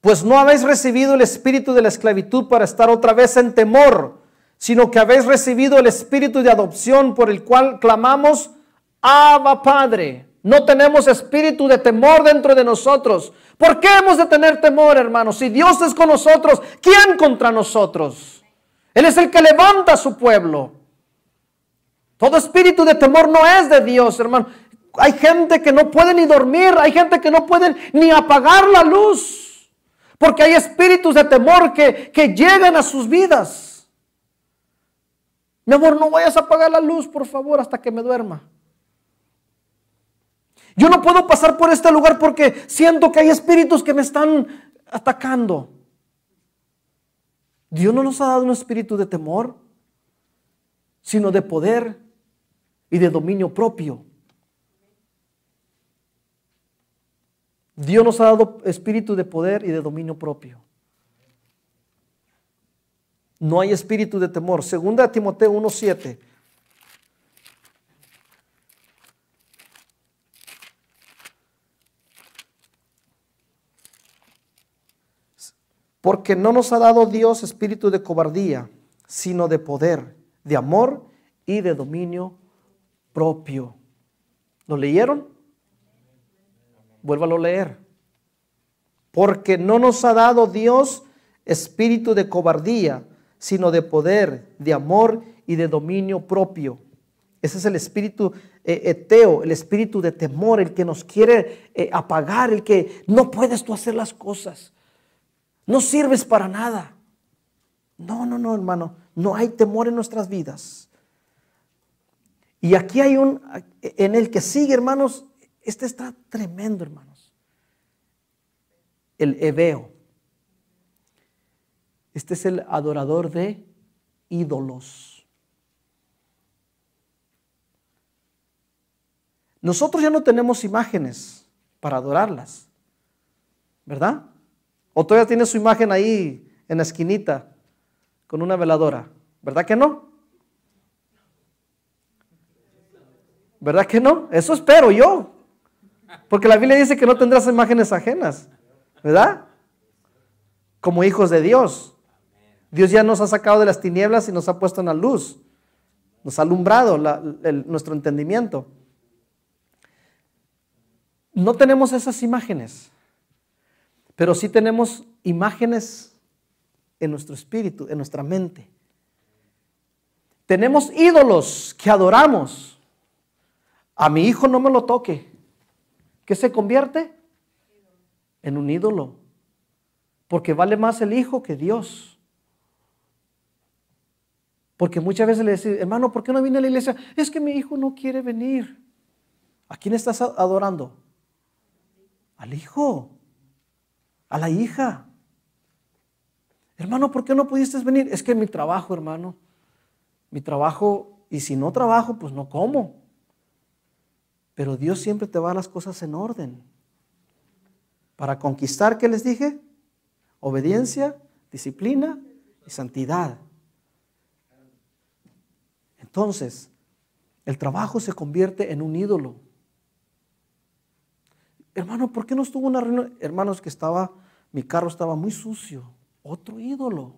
pues no habéis recibido el espíritu de la esclavitud para estar otra vez en temor, sino que habéis recibido el espíritu de adopción por el cual clamamos, Abba Padre. No tenemos espíritu de temor dentro de nosotros. ¿Por qué hemos de tener temor, hermano? Si Dios es con nosotros, ¿quién contra nosotros? Él es el que levanta a su pueblo. Todo espíritu de temor no es de Dios, hermano. Hay gente que no puede ni dormir, hay gente que no puede ni apagar la luz, porque hay espíritus de temor que, que llegan a sus vidas. Mi amor, no vayas a apagar la luz, por favor, hasta que me duerma. Yo no puedo pasar por este lugar porque siento que hay espíritus que me están atacando. Dios no nos ha dado un espíritu de temor, sino de poder y de dominio propio. Dios nos ha dado espíritu de poder y de dominio propio. No hay espíritu de temor. Segunda Timoteo 1.7. porque no nos ha dado Dios espíritu de cobardía, sino de poder, de amor y de dominio propio. ¿Lo leyeron? Vuélvalo a leer. Porque no nos ha dado Dios espíritu de cobardía, sino de poder, de amor y de dominio propio. Ese es el espíritu eteo, eh, eh, el espíritu de temor, el que nos quiere eh, apagar, el que no puedes tú hacer las cosas. No sirves para nada. No, no, no, hermano. No hay temor en nuestras vidas. Y aquí hay un, en el que sigue, hermanos, este está tremendo, hermanos. El Ebeo. Este es el adorador de ídolos. Nosotros ya no tenemos imágenes para adorarlas, ¿verdad? O todavía tiene su imagen ahí en la esquinita con una veladora. ¿Verdad que no? ¿Verdad que no? Eso espero yo. Porque la Biblia dice que no tendrás imágenes ajenas. ¿Verdad? Como hijos de Dios. Dios ya nos ha sacado de las tinieblas y nos ha puesto en la luz. Nos ha alumbrado nuestro entendimiento. No tenemos esas imágenes. Pero sí tenemos imágenes en nuestro espíritu, en nuestra mente. Tenemos ídolos que adoramos. A mi hijo no me lo toque. ¿Qué se convierte? En un ídolo. Porque vale más el hijo que Dios. Porque muchas veces le decimos, hermano, ¿por qué no viene a la iglesia? Es que mi hijo no quiere venir. ¿A quién estás adorando? Al hijo a la hija. Hermano, ¿por qué no pudiste venir? Es que mi trabajo, hermano, mi trabajo, y si no trabajo, pues no como. Pero Dios siempre te va a las cosas en orden. Para conquistar, ¿qué les dije? Obediencia, disciplina y santidad. Entonces, el trabajo se convierte en un ídolo hermano, ¿por qué no estuvo una reunión? Hermanos, que estaba, mi carro estaba muy sucio, otro ídolo.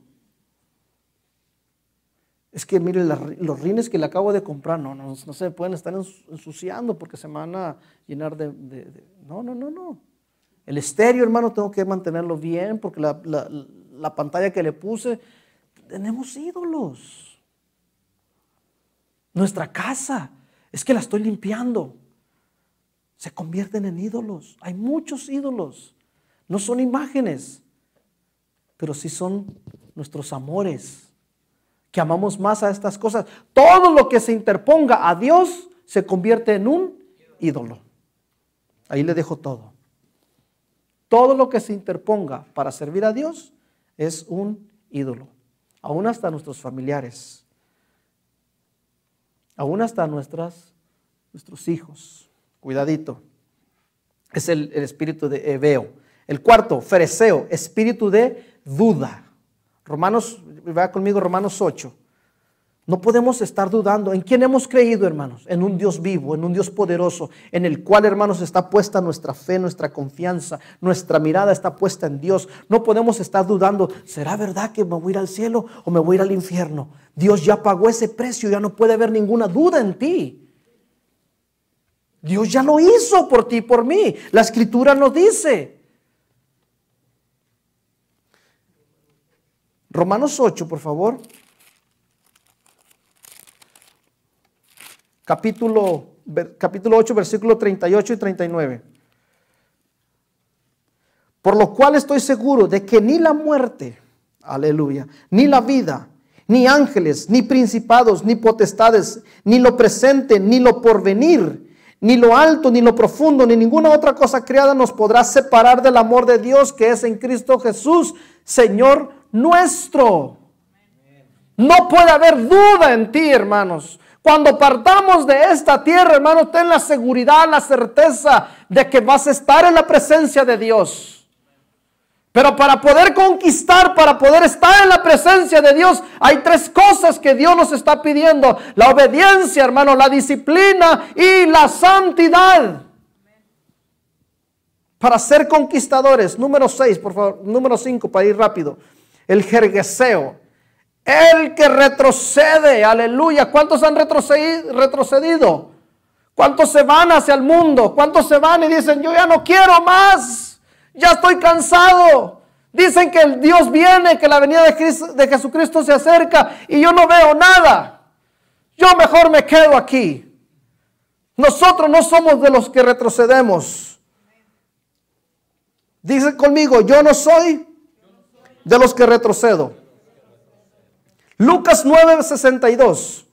Es que mire, los rines que le acabo de comprar, no, no, no se pueden estar ensuciando porque se van a llenar de, No, no, no, no. El estéreo, hermano, tengo que mantenerlo bien porque la, la pantalla que le puse, tenemos ídolos. Nuestra casa, es que la estoy limpiando se convierten en ídolos. Hay muchos ídolos. No son imágenes, pero sí son nuestros amores, que amamos más a estas cosas. Todo lo que se interponga a Dios se convierte en un ídolo. Ahí le dejo todo. Todo lo que se interponga para servir a Dios es un ídolo. Aún hasta nuestros familiares. Aún hasta nuestras, nuestros hijos. Cuidadito. Es el, espíritu de Ebeo. El cuarto, Fereseo, espíritu de duda. Romanos, vea conmigo Romanos 8. No podemos estar dudando. ¿En quién hemos creído, hermanos? En un Dios vivo, en un Dios poderoso, en el cual, hermanos, está puesta nuestra fe, nuestra confianza, nuestra mirada está puesta en Dios. No podemos estar dudando, ¿será verdad que me voy a ir al cielo o me voy a ir al infierno? Dios ya pagó ese precio, ya no puede haber ninguna duda en ti. Dios ya lo hizo por ti y por mí. La escritura nos dice. Romanos 8, por favor. Capítulo, capítulo 8, versículo 38 y 39. Por lo cual estoy seguro de que ni la muerte, aleluya, ni la vida, ni ángeles, ni principados, ni potestades, ni lo presente, ni lo porvenir, ni lo alto, ni lo profundo, ni ninguna otra cosa creada nos podrá separar del amor de Dios que es en Cristo Jesús, Señor nuestro. No puede haber duda en ti, hermanos. Cuando partamos de esta tierra, hermanos, ten la seguridad, la certeza de que vas a estar en la presencia de Dios. Pero para poder conquistar, para poder estar en la presencia de Dios, hay tres cosas que Dios nos está pidiendo. La obediencia, hermano, la disciplina y la santidad. Para ser conquistadores, número 6, por favor, número 5, para ir rápido. El jergueseo. El que retrocede, aleluya. ¿Cuántos han retrocedido? ¿Cuántos se van hacia el mundo? ¿Cuántos se van y dicen, yo ya no quiero más? ya estoy cansado. Dicen que el Dios viene, que la venida de, de Jesucristo se acerca y yo no veo nada. Yo mejor me quedo aquí. Nosotros no somos de los que retrocedemos. Dice conmigo, yo no soy de los que retrocedo. Lucas 9:62.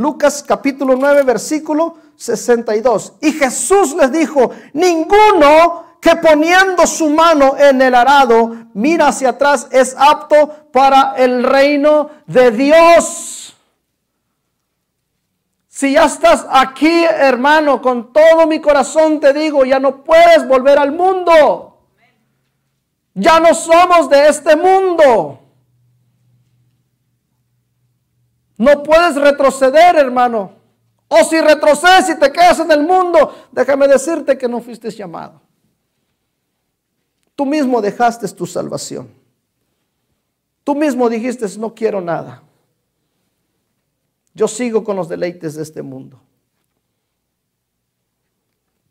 Lucas capítulo 9, versículo 62. Y Jesús les dijo, ninguno que poniendo su mano en el arado mira hacia atrás es apto para el reino de Dios. Si ya estás aquí, hermano, con todo mi corazón te digo, ya no puedes volver al mundo. Ya no somos de este mundo. No puedes retroceder, hermano. O si retrocedes y te quedas en el mundo, déjame decirte que no fuiste llamado. Tú mismo dejaste tu salvación. Tú mismo dijiste, no quiero nada. Yo sigo con los deleites de este mundo.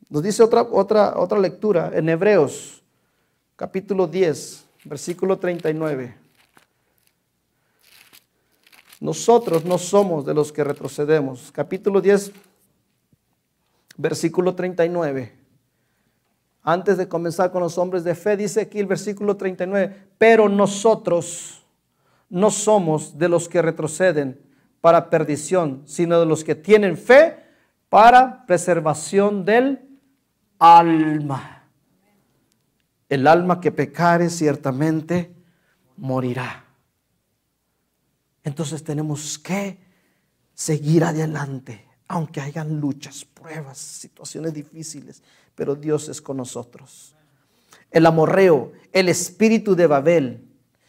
Nos dice otra, otra, otra lectura en Hebreos, capítulo 10, versículo 39. Nosotros no somos de los que retrocedemos. Capítulo 10, versículo 39. Antes de comenzar con los hombres de fe, dice aquí el versículo 39, pero nosotros no somos de los que retroceden para perdición, sino de los que tienen fe para preservación del alma. El alma que pecare ciertamente morirá. Entonces tenemos que seguir adelante, aunque hayan luchas, pruebas, situaciones difíciles, pero Dios es con nosotros. El amorreo, el espíritu de Babel,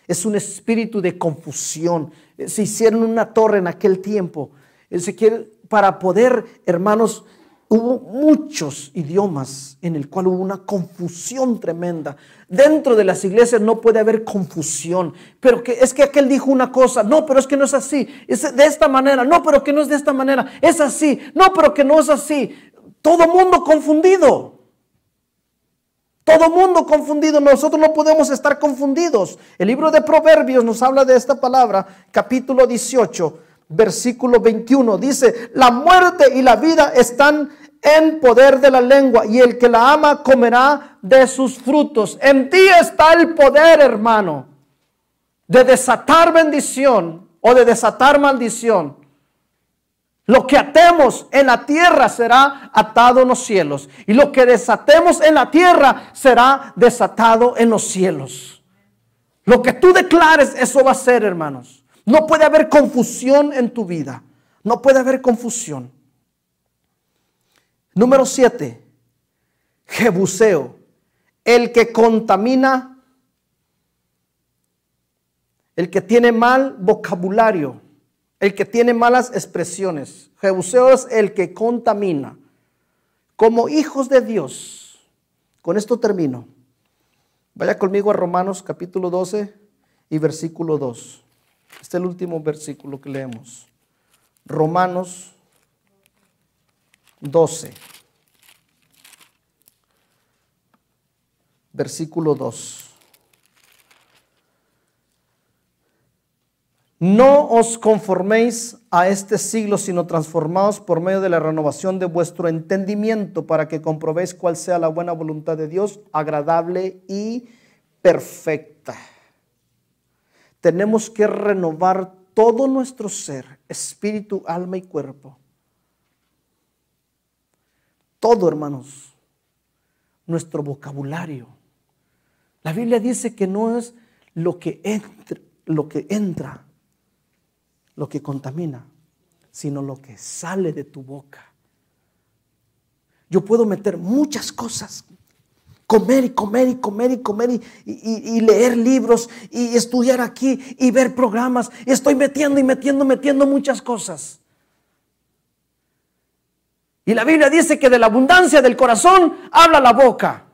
es un espíritu de confusión. Se hicieron una torre en aquel tiempo. Eh, Se quiere, para poder, hermanos, hubo muchos idiomas en el cual hubo una confusión tremenda. Dentro de las iglesias no puede haber confusión, pero que es que aquel dijo una cosa, no, pero es que no es así, es de esta manera, no, pero que no es de esta manera, es así, no, pero que no es así. Todo mundo confundido. Todo mundo confundido, nosotros no podemos estar confundidos. El libro de Proverbios nos habla de esta palabra, capítulo 18, versículo 21. Dice, la muerte y la vida están en poder de la lengua y el que la ama comerá de sus frutos. En ti está el poder, hermano, de desatar bendición o de desatar maldición. Lo que atemos en la tierra será atado en los cielos. Y lo que desatemos en la tierra será desatado en los cielos. Lo que tú declares, eso va a ser, hermanos. No puede haber confusión en tu vida. No puede haber confusión. Número 7. Jebuseo. El que contamina, el que tiene mal vocabulario, el que tiene malas expresiones. Jebuseo es el que contamina. Como hijos de Dios. Con esto termino. Vaya conmigo a Romanos capítulo 12 y versículo 2. Este es el último versículo que leemos. Romanos 12. Versículo 2. No os conforméis a este siglo, sino transformaos por medio de la renovación de vuestro entendimiento para que comprobéis cuál sea la buena voluntad de Dios, agradable y perfecta. Tenemos que renovar todo nuestro ser, espíritu, alma y cuerpo, todo, hermanos. Nuestro vocabulario. La Biblia dice que no es lo que entra, lo que entra, lo que contamina, sino lo que sale de tu boca. Yo puedo meter muchas cosas, comer y comer y comer y comer y, y, leer libros y estudiar aquí y ver programas. Estoy metiendo y metiendo, metiendo muchas cosas. Y la Biblia dice que de la abundancia del corazón habla la boca.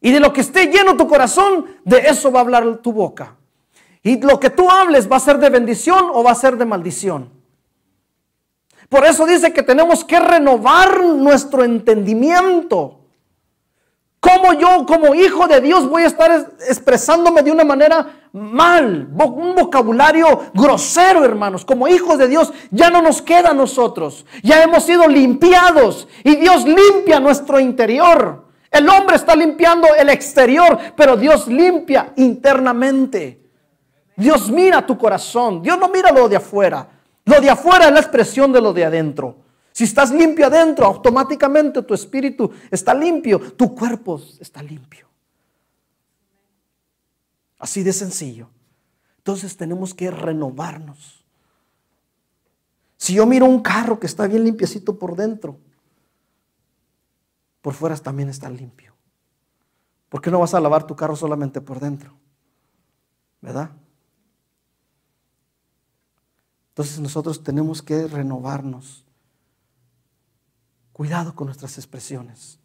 Y de lo que esté lleno tu corazón, de eso va a hablar tu boca. Y lo que tú hables va a ser de bendición o va a ser de maldición. Por eso dice que tenemos que renovar nuestro entendimiento. ¿Cómo yo como hijo de Dios voy a estar expresándome de una manera mal, un vocabulario grosero, hermanos. Como hijos de Dios ya no nos queda a nosotros. Ya hemos sido limpiados y Dios limpia nuestro interior. El hombre está limpiando el exterior, pero Dios limpia internamente. Dios mira tu corazón. Dios no mira lo de afuera. Lo de afuera es la expresión de lo de adentro. Si estás limpio adentro, automáticamente tu espíritu está limpio, tu cuerpo está limpio. Así de sencillo. Entonces tenemos que renovarnos. Si yo miro un carro que está bien limpiecito por dentro, por fuera también está limpio. ¿Por qué no vas a lavar tu carro solamente por dentro? ¿Verdad? Entonces nosotros tenemos que renovarnos. Cuidado con nuestras expresiones.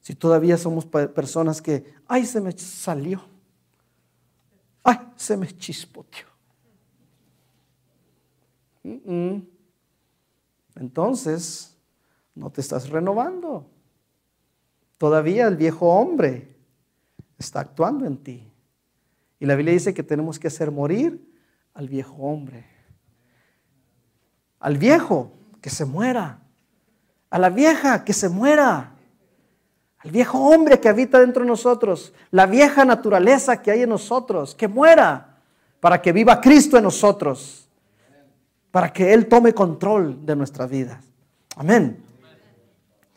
Si todavía somos personas que, ay, se me salió. Ay, se me chispoteó. Entonces, no te estás renovando. Todavía el viejo hombre está actuando en ti. Y la Biblia dice que tenemos que hacer morir al viejo hombre. Al viejo, que se muera. A la vieja, que se muera el viejo hombre que habita dentro de nosotros, la vieja naturaleza que hay en nosotros, que muera para que viva Cristo en nosotros, para que Él tome control de nuestras vidas. Amén.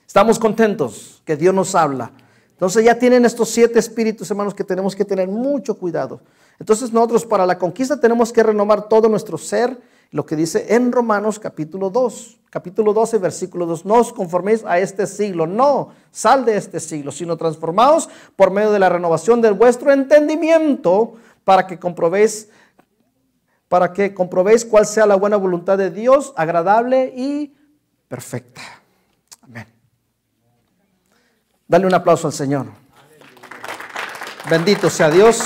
Estamos contentos que Dios nos habla. Entonces ya tienen estos siete espíritus, hermanos, que tenemos que tener mucho cuidado. Entonces nosotros para la conquista tenemos que renovar todo nuestro ser lo que dice en Romanos capítulo 2, capítulo 12, versículo 2, no os conforméis a este siglo, no, sal de este siglo, sino transformaos por medio de la renovación de vuestro entendimiento para que comprobéis para que comprobéis cuál sea la buena voluntad de Dios, agradable y perfecta. Amén. Dale un aplauso al Señor. Bendito sea Dios.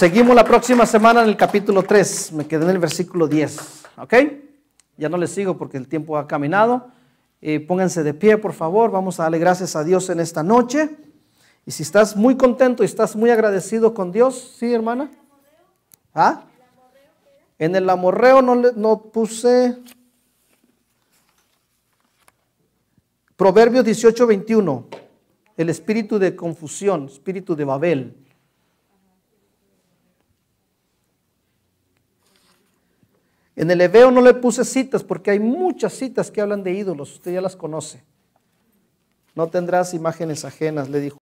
Seguimos la próxima semana en el capítulo 3. Me quedé en el versículo 10. ¿Ok? Ya no les sigo porque el tiempo ha caminado. Eh, pónganse de pie, por favor. Vamos a darle gracias a Dios en esta noche. Y si estás muy contento y estás muy agradecido con Dios, ¿sí, hermana? ¿Ah? En el amorreo no, le, no puse. Proverbios 18, 21. El espíritu de confusión, espíritu de Babel. En el hebreo no le puse citas porque hay muchas citas que hablan de ídolos, usted ya las conoce. No tendrás imágenes ajenas, le dijo